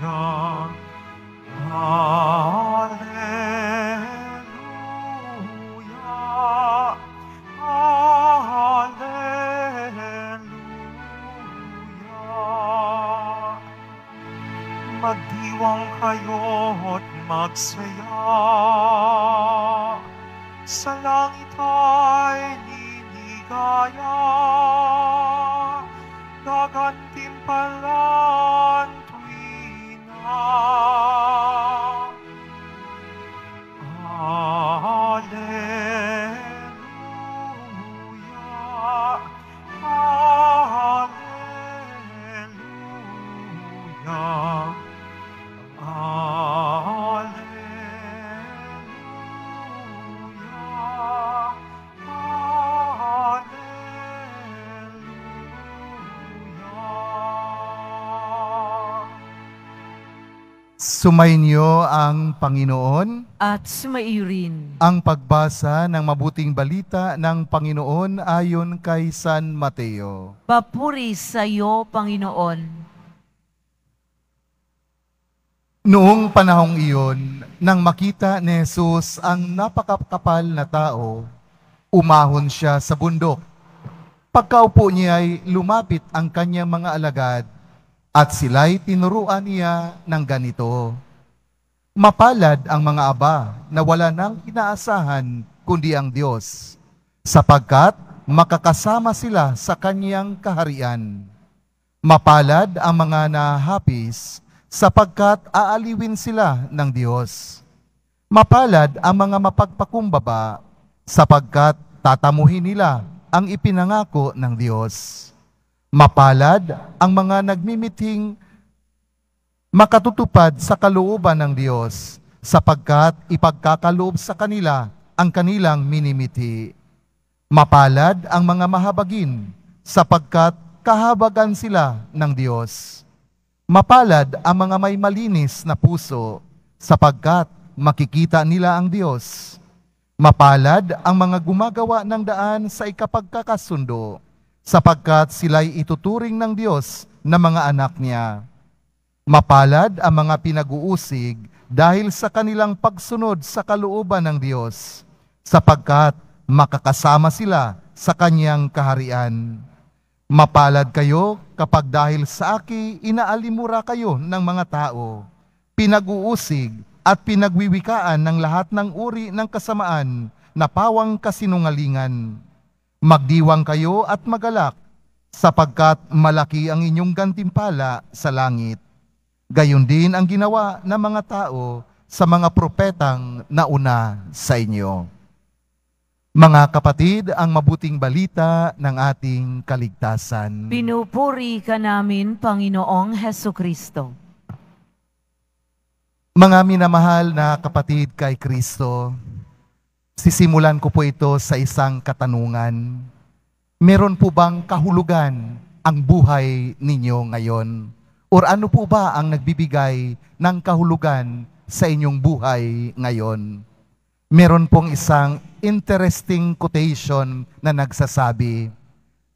Seigneur. Alleluia. Alleluia. Magdiwang kayo't magsaya. Sa langit ay niligaya. Gagantimpalan Ah. Sumainyo ang Panginoon at sumaiyo ang pagbasa ng mabuting balita ng Panginoon ayon kay San Mateo. Papuri sa iyo, Panginoon. Noong panahong iyon, nang makita ni Jesus ang napakakapal na tao, umahon siya sa bundok. Pagkaupo niya ay lumapit ang kanyang mga alagad at sila'y tinuruan niya ng ganito. Mapalad ang mga aba na wala nang inaasahan kundi ang Diyos, sapagkat makakasama sila sa kanyang kaharian. Mapalad ang mga nahapis sapagkat aaliwin sila ng Diyos. Mapalad ang mga mapagpakumbaba sapagkat tatamuhin nila ang ipinangako ng Diyos. Mapalad ang mga nagmimiting makatutupad sa kalooban ng Diyos sapagkat ipagkakaloob sa kanila ang kanilang minimiti. Mapalad ang mga mahabagin sapagkat kahabagan sila ng Diyos. Mapalad ang mga may malinis na puso sapagkat makikita nila ang Diyos. Mapalad ang mga gumagawa ng daan sa ikapagkakasundo sapagkat sila'y ituturing ng Diyos na mga anak niya. Mapalad ang mga pinag-uusig dahil sa kanilang pagsunod sa kalooban ng Diyos, sapagkat makakasama sila sa kanyang kaharian. Mapalad kayo kapag dahil sa aki inaalimura kayo ng mga tao, pinag-uusig at pinagwiwikaan ng lahat ng uri ng kasamaan na pawang kasinungalingan Magdiwang kayo at magalak, sapagkat malaki ang inyong gantimpala sa langit. Gayon din ang ginawa ng mga tao sa mga propetang nauna sa inyo. Mga kapatid, ang mabuting balita ng ating kaligtasan. Pinupuri ka namin, Panginoong Heso Kristo. Mga minamahal na kapatid kay Kristo, Sisimulan ko po ito sa isang katanungan. Meron po bang kahulugan ang buhay ninyo ngayon? Or ano po ba ang nagbibigay ng kahulugan sa inyong buhay ngayon? Meron pong isang interesting quotation na nagsasabi,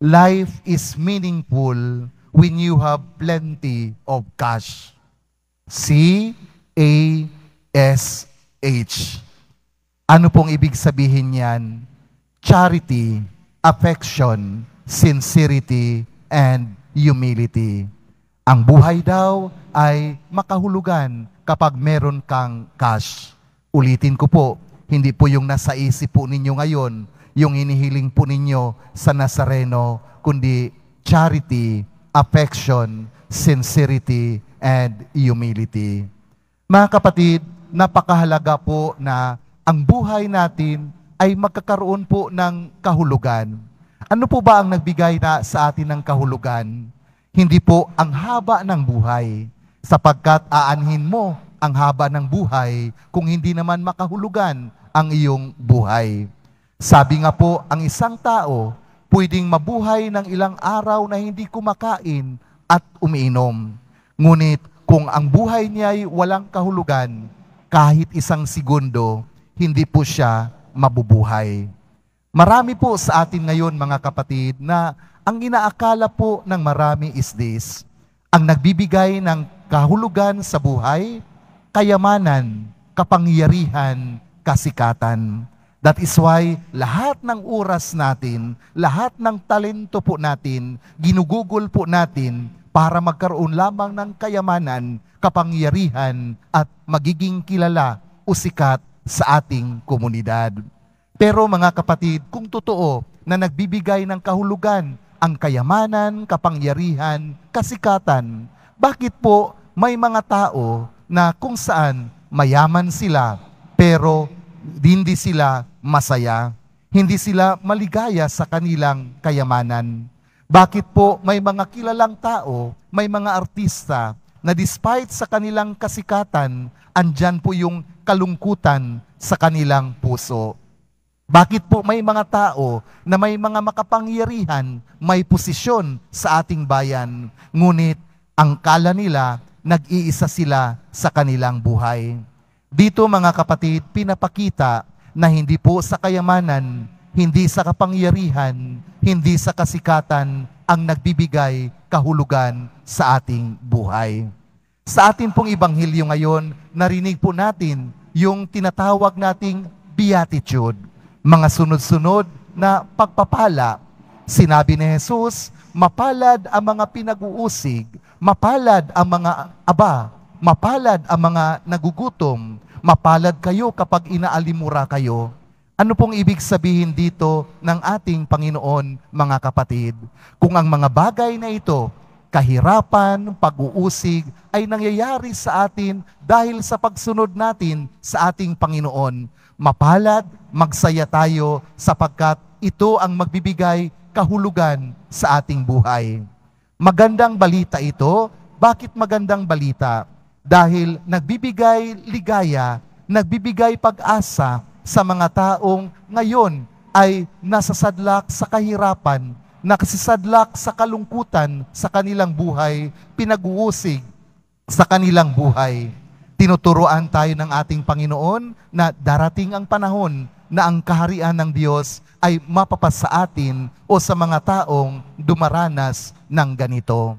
Life is meaningful when you have plenty of cash. C-A-S-H. Ano pong ibig sabihin niyan? Charity, affection, sincerity, and humility. Ang buhay daw ay makahulugan kapag meron kang cash. Ulitin ko po, hindi po yung nasa isip po ninyo ngayon, yung hinihiling po ninyo sa Nazareno, kundi charity, affection, sincerity, and humility. Mga kapatid, napakahalaga po na ang buhay natin ay magkakaroon po ng kahulugan. Ano po ba ang nagbigay na sa atin ng kahulugan? Hindi po ang haba ng buhay, sapagkat aanhin mo ang haba ng buhay kung hindi naman makahulugan ang iyong buhay. Sabi nga po, ang isang tao pwedeng mabuhay ng ilang araw na hindi kumakain at umiinom. Ngunit kung ang buhay niya ay walang kahulugan, kahit isang segundo, hindi po siya mabubuhay. Marami po sa atin ngayon mga kapatid na ang inaakala po ng marami is this, ang nagbibigay ng kahulugan sa buhay, kayamanan, kapangyarihan, kasikatan. That is why lahat ng oras natin, lahat ng talento po natin, ginugugol po natin para magkaroon lamang ng kayamanan, kapangyarihan at magiging kilala o sikat sa ating komunidad. Pero mga kapatid, kung totoo na nagbibigay ng kahulugan ang kayamanan, kapangyarihan, kasikatan, bakit po may mga tao na kung saan mayaman sila pero hindi sila masaya, hindi sila maligaya sa kanilang kayamanan? Bakit po may mga kilalang tao, may mga artista na despite sa kanilang kasikatan, andyan po yung kalungkutan sa kanilang puso. Bakit po may mga tao na may mga makapangyarihan, may posisyon sa ating bayan, ngunit ang kala nila, nag-iisa sila sa kanilang buhay. Dito mga kapatid, pinapakita na hindi po sa kayamanan, hindi sa kapangyarihan, hindi sa kasikatan, ang nagbibigay kahulugan sa ating buhay. Sa ating pong ibanghilyo ngayon, narinig po natin yung tinatawag nating beatitude, mga sunod-sunod na pagpapala. Sinabi ni Jesus, mapalad ang mga pinag-uusig, mapalad ang mga aba, mapalad ang mga nagugutom, mapalad kayo kapag inaalimura kayo ano pong ibig sabihin dito ng ating Panginoon, mga kapatid? Kung ang mga bagay na ito, kahirapan, pag-uusig, ay nangyayari sa atin dahil sa pagsunod natin sa ating Panginoon. Mapalad, magsaya tayo sapagkat ito ang magbibigay kahulugan sa ating buhay. Magandang balita ito. Bakit magandang balita? Dahil nagbibigay ligaya, nagbibigay pag-asa, sa mga taong ngayon ay nasasadlak sa kahirapan, nakasasadlak sa kalungkutan sa kanilang buhay, pinaguusig sa kanilang buhay. Tinuturoan tayo ng ating Panginoon na darating ang panahon na ang kaharian ng Diyos ay mapapasa atin o sa mga taong dumaranas ng ganito.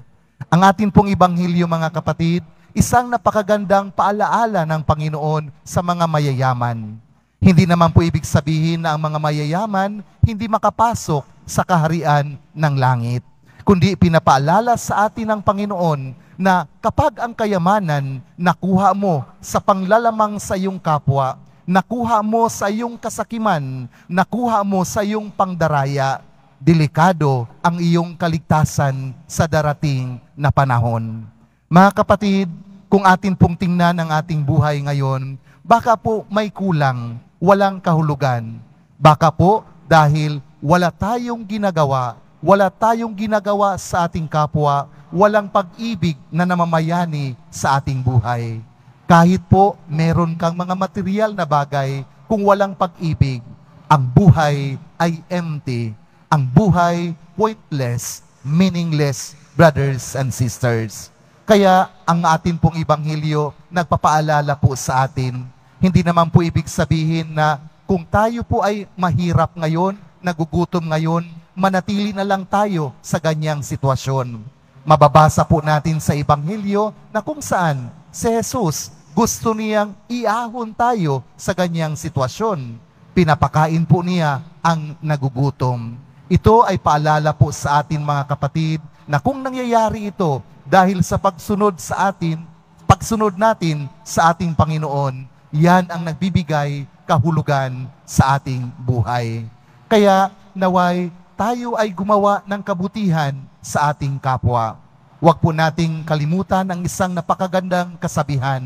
Ang atin pong ibanghilyo mga kapatid, isang napakagandang paalaala ng Panginoon sa mga mayayaman. Hindi naman po ibig sabihin na ang mga mayayaman hindi makapasok sa kaharian ng langit, kundi pinapaalala sa atin ng Panginoon na kapag ang kayamanan nakuha mo sa panglalamang sa iyong kapwa, nakuha mo sa iyong kasakiman, nakuha mo sa iyong pangdaraya, delikado ang iyong kaligtasan sa darating na panahon. Mga kapatid, kung atin pong tingnan ang ating buhay ngayon, baka po may kulang walang kahulugan. Baka po dahil wala tayong ginagawa, wala tayong ginagawa sa ating kapwa, walang pag-ibig na namamayani sa ating buhay. Kahit po meron kang mga material na bagay, kung walang pag-ibig, ang buhay ay empty. Ang buhay pointless, meaningless, brothers and sisters. Kaya ang atin pong ibanghilyo nagpapaalala po sa atin hindi naman po ibig sabihin na kung tayo po ay mahirap ngayon, nagugutom ngayon, manatili na lang tayo sa ganyang sitwasyon. Mababasa po natin sa Ebanghelyo na kung saan si Jesus gusto niyang iahon tayo sa ganyang sitwasyon. Pinapakain po niya ang nagugutom. Ito ay paalala po sa atin mga kapatid na kung nangyayari ito dahil sa pagsunod sa atin, pagsunod natin sa ating Panginoon, yan ang nagbibigay kahulugan sa ating buhay. Kaya naway tayo ay gumawa ng kabutihan sa ating kapwa. Huwag po nating kalimutan ang isang napakagandang kasabihan.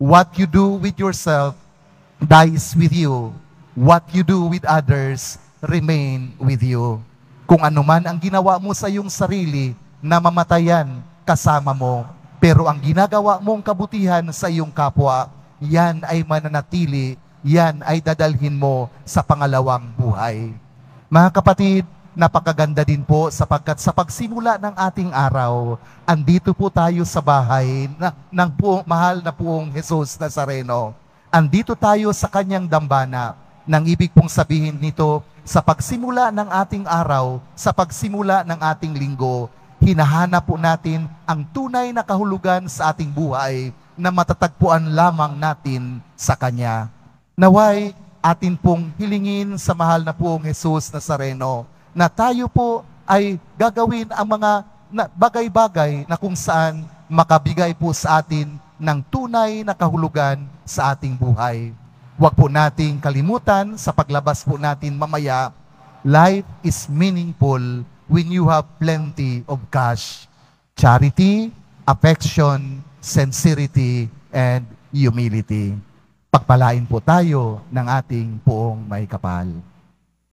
What you do with yourself dies with you. What you do with others remain with you. Kung ano man ang ginawa mo sa iyong sarili, namamatayan kasama mo. Pero ang ginagawa mong kabutihan sa iyong kapwa, yan ay mananatili, yan ay dadalhin mo sa pangalawang buhay. Mga kapatid, napakaganda din po sapagkat sa pagsimula ng ating araw, andito po tayo sa bahay ng po, mahal na poong Jesus Nazareno. Andito tayo sa kanyang dambana. Nang ibig pong sabihin nito, sa pagsimula ng ating araw, sa pagsimula ng ating linggo, hinahanap po natin ang tunay na kahulugan sa ating buhay na matatagpuan lamang natin sa Kanya. Naway atin pong hilingin sa mahal na poong Jesus Nazareno na tayo po ay gagawin ang mga bagay-bagay na kung saan makabigay po sa atin ng tunay na kahulugan sa ating buhay. Huwag po nating kalimutan sa paglabas po natin mamaya, life is meaningful when you have plenty of cash. Charity affection, sincerity, and humility. Pagpalain po tayo ng ating puong may kapal.